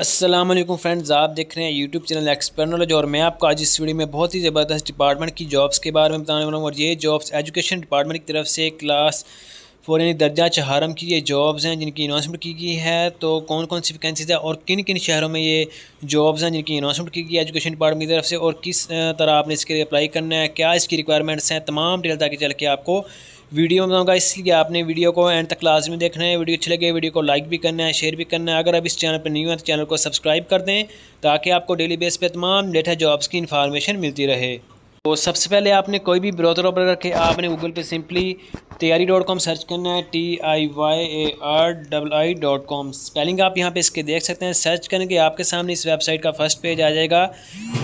Aslam friends आप देख रहे हैं यूट्यूब चैनल एक्सपर्नोलॉज और मैं आपको आज इस वीडियो में बहुत ही ज़बरदस्त डिपार्टमेंट की जॉब्स के बारे में बताने वाला हूँ और ये जॉब्स एजुकेशन डिपार्टमेंट की तरफ से क्लास फोर यानी दर्जा चहारम की ये जॉब्स हैं जिनकी अनाउंसमेंट की गई है तो कौन कौन सी वैकेंसीज है और किन किन शहरों में ये जॉब्स हैं जिनकी अनाउंसमेंट की गई है एजुकेशन डिपार्टमेंट की तरफ से और किस तरह आपने इसके लिए अप्लाई करना है क्या इसकी रिक्वायरमेंट्स हैं तमाम डिटेल आगे चल के आपको वीडियो बनाऊंगा इसलिए आपने वीडियो को एंड तक लाजम देखना है वीडियो अच्छी लगे वीडियो को लाइक भी करना है शेयर भी करना है अगर आप इस चैनल पर न्यू हैं तो चैनल को सब्सक्राइब कर दें ताकि आपको डेली बेस पर तमाम लेटेस्ट जॉब्स की इन्फॉर्मेशन मिलती रहे तो सबसे पहले आपने कोई भी ब्राउज़र ओपन करके आपने गूगल पे सिंपली तैयारी डॉट कॉम सर्च करना है T I Y A R double I dot com spelling आप यहाँ पे इसके देख सकते हैं सर्च करेंगे आपके सामने इस वेबसाइट का फर्स्ट पेज आ जाएगा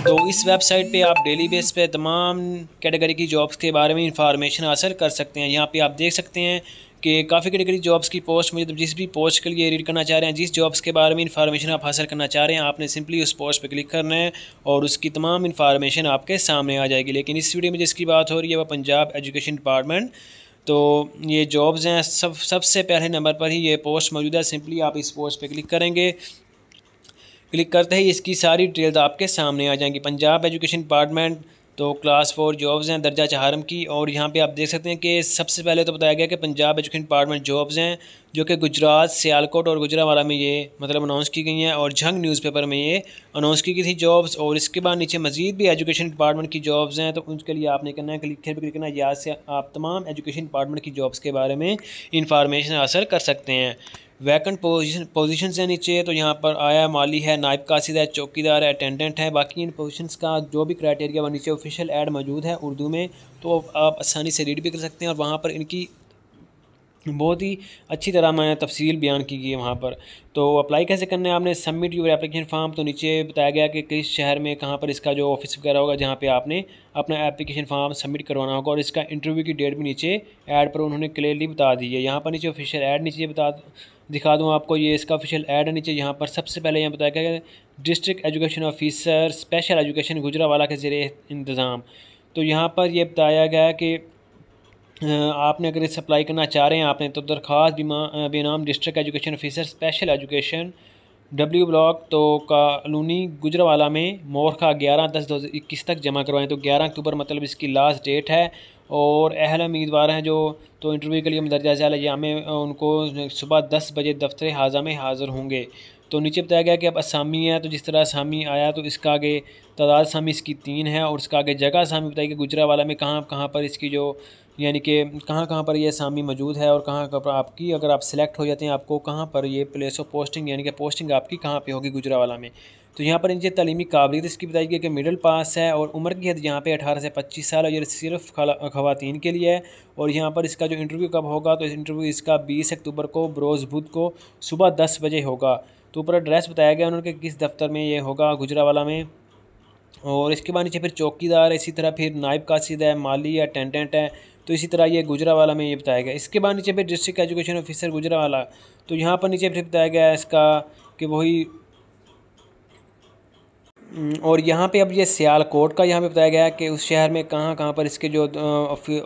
तो इस वेबसाइट पे आप डेली बेस पे तमाम कैटेगरी की जॉब्स के बारे में इंफॉर्मेशन हासिल कर सकते हैं यहाँ पे आप देख सकते हैं के काफ़ी कैटेगरी जॉब्स की पोस्ट मुझे तो जिस भी पोस्ट के लिए रीड करना चाह रहे हैं जिस जॉब्स के बारे में इंफॉर्मेशन आप हासिल करना चाह रहे हैं आपने सिंपली उस पोस्ट पर क्लिक करना है और उसकी तमाम इन्फॉर्मेशन आपके सामने आ जाएगी लेकिन इस वीडियो में जिसकी बात हो रही है वह पंजाब एजुकेशन डिपार्टमेंट तो ये जॉब्स हैं सब सबसे पहले नंबर पर ही ये पोस्ट मौजूद है सिंपली आप इस पोस्ट पर क्लिक करेंगे क्लिक करते ही इसकी सारी डिटेल्स आपके सामने आ जाएंगी पंजाब एजुकेशन डिपार्टमेंट तो क्लास फोर जॉब्स हैं दर्जा चहारम की और यहाँ पे आप देख सकते हैं कि सबसे पहले तो बताया गया कि पंजाब एजुकेशन डिपार्टमेंट जॉब्स हैं जो कि गुजरात सियालकोट और गुजरावाला में ये मतलब अनाउंस की गई हैं और झंग न्यूज़पेपर में ये अनाउंस की गई थी जॉब्स और इसके बाद नीचे मजीद भी एजुकेशन डिपार्टमेंट की जॉब्स हैं तो उनके लिए आपने करना है क्लिक क्लिक करना याद से आप तमाम एजुकेशन डिपार्टमेंट की जॉब्स के बारे में इंफॉर्मेशन हासिल कर सकते हैं वैकेंट पोजिशन पोजिशन से नीचे तो यहाँ पर आया माली है नायब कासिद है चौकीदार है अटेंडेंट है बाकी इन पोजिशन का जो भी क्राइटेरिया वो नीचे ऑफिशियल ऐड मौजूद है उर्दू में तो आप आसानी से रीड भी कर सकते हैं और वहाँ पर इनकी बहुत ही अच्छी तरह मैंने तफसील बयान की गई है वहाँ पर तो अप्लाई कैसे करना है आपने सबमिट यूर एप्लीकेशन फॉर्म तो नीचे बताया गया कि किस शहर में कहाँ पर इसका जो ऑफिस वगैरह होगा जहाँ पे आपने अपना एप्लीकेशन फॉर्म सबमिट करवाना होगा और इसका इंटरव्यू की डेट भी नीचे ऐड पर उन्होंने क्लियरली बता दी है यहाँ पर नीचे ऑफिशियल एड नीचे बता दिखा दूँ आपको ये इसका ऑफिशियल एड है नीचे यहाँ पर सबसे पहले यहाँ बताया गया district education officer special education Gujranwala के ज़रिए इंतज़ाम तो यहाँ पर यह बताया गया कि आपने अगर इसे अप्लाई करना चाह रहे हैं आपने तो दरख्वास्त बेनाम district education officer special education W block तो कॉलोनी गुजरावाला में मोरखा ग्यारह दस दो इक्कीस तक जमा करवाएं तो ग्यारह अक्टूबर मतलब इसकी लास्ट डेट है और अहल उम्मीदवार हैं जो तो इंटरव्यू के लिए हम दर्जा से उनको सुबह दस बजे दफ्तर हाजा में हाज़िर होंगे तो नीचे बताया गया कि अब असामी है तो जिस तरह असामी आया तो इसका आगे तादाद असामी इसकी तीन है और इसका आगे जगह असामी बताई कि गुजरा वाला में कहाँ कहाँ पर इसकी जो यानी कि कहाँ कहाँ पर यह असामी मौजूद है और कहाँ कहाँ पर आपकी अगर आप सिलेक्ट हो जाते हैं आपको कहाँ पर ये प्लेस ऑफ पोस्टिंग यानी कि पोस्टिंग आपकी कहाँ पर होगी गुजरा वाला में तो यहाँ पर इनसे तलीमी काबिलियत इसकी बताई गई कि मिडिल पास है और उम्र की हद यहाँ पे अठारह से पच्चीस साल और ये सिर्फ ख़ातन के लिए है और यहाँ पर इसका जो इंटरव्यू कब होगा तो इस इंटरव्यू इसका बीस अक्टूबर को बरोज़ बुध को सुबह दस बजे होगा तो ऊपर एड्रेस बताया गया उन्होंने कि किस दफ्तर में ये होगा गुजरावाला में और इसके बाद नीचे फिर चौकीदार इसी तरह फिर नायब कासिद है माली है अटेंडेंट है तो इसी तरह ये गुजरावाला में ये बताया गया इसके बाद नीचे फिर डिस्ट्रिक्ट एजुकेशन ऑफिसर गुजरावाला तो यहाँ पर नीचे फिर बताया गया इसका कि वही हम्म, और यहाँ पे अब ये सियालकोट का यहाँ पे बताया गया है कि उस शहर में कहाँ कहाँ पर इसके जो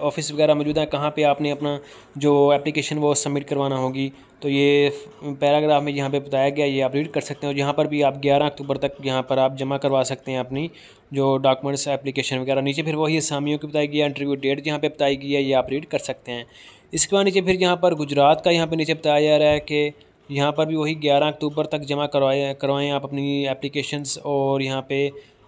ऑफिस वगैरह मौजूद हैं कहाँ पे आपने अपना जो एप्लीकेशन वो सबमिट करवाना होगी तो ये पैराग्राफ में यहाँ पे बताया गया ये आप रीड कर सकते हैं और यहाँ पर भी आप 11 अक्टूबर तक यहाँ पर आप जमा करवा सकते हैं अपनी जो डॉक्यूमेंट्स एप्लीकेशन वगैरह नीचे फिर वही असामियों की बताई गई है इंटरव्यू डेट यहाँ पर बताई गई है ये आप रीड कर सकते हैं इसके बाद नीचे फिर यहाँ पर गुजरात का यहाँ पर नीचे बताया जा रहा है कि यहाँ पर भी वही ग्यारह अक्टूबर तक जमा करवाए करवाएँ आप अपनी एप्लीकेशंस और यहाँ पे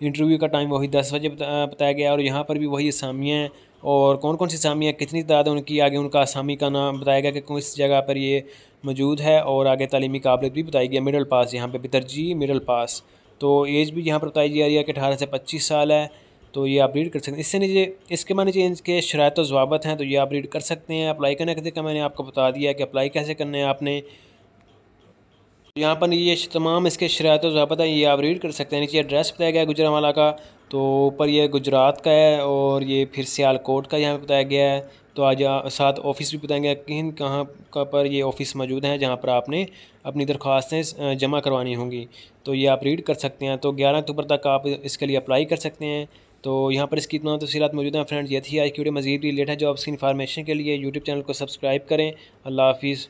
इंटरव्यू का टाइम वही दस बजे बताया गया और यहाँ पर भी वही असामियाँ और कौन कौन सी असामियाँ कितनी तादाद उनकी आगे उनका असामी का नाम बताया गया कि किस जगह पर ये मौजूद है और आगे तलीमी काबिलियत भी बताई गई मिडल पास यहाँ पर भी तरजीह मिडल पास तो एज भी यहाँ पर बताई जा रही है कि अठारह से पच्चीस साल है तो ये आप रीड कर सकते हैं इससे नीचे इसके माने चाहिए इनके शरात जवाबत हैं तो ये आप रीड कर सकते हैं अप्लाई करने के का मैंने आपको बता दिया कि अप्लाई कैसे करना है आपने यहाँ पर ये तमाम इसके शरात जबत हैं ये आप रीड कर सकते हैं नीचे एड्रेस बताया गया है गुजरावाला का तो ऊपर ये गुजरात का है और ये फिर सियालकोट का यहाँ पर बताया गया है तो आज साथ ऑफ़िस भी बताएंगे किन कहाँ का पर ये ऑफ़िस मौजूद हैं जहाँ पर आपने अपनी दरख्वास्तें जमा करवानी होंगी तो ये आप रीड कर सकते हैं तो ग्यारह अक्टूबर तक आप इसके लिए अप्लाई कर सकते हैं तो यहाँ पर इसकी इतना तफसीत मौजूद हैं फ्रेंड्स ये थी आज की वीडियो मजीद रिलेटेड जॉब्स की इन्फॉर्मेशन के लिए यूट्यूब चैनल को सब्सक्राइब करें अल्लाह हाफिज़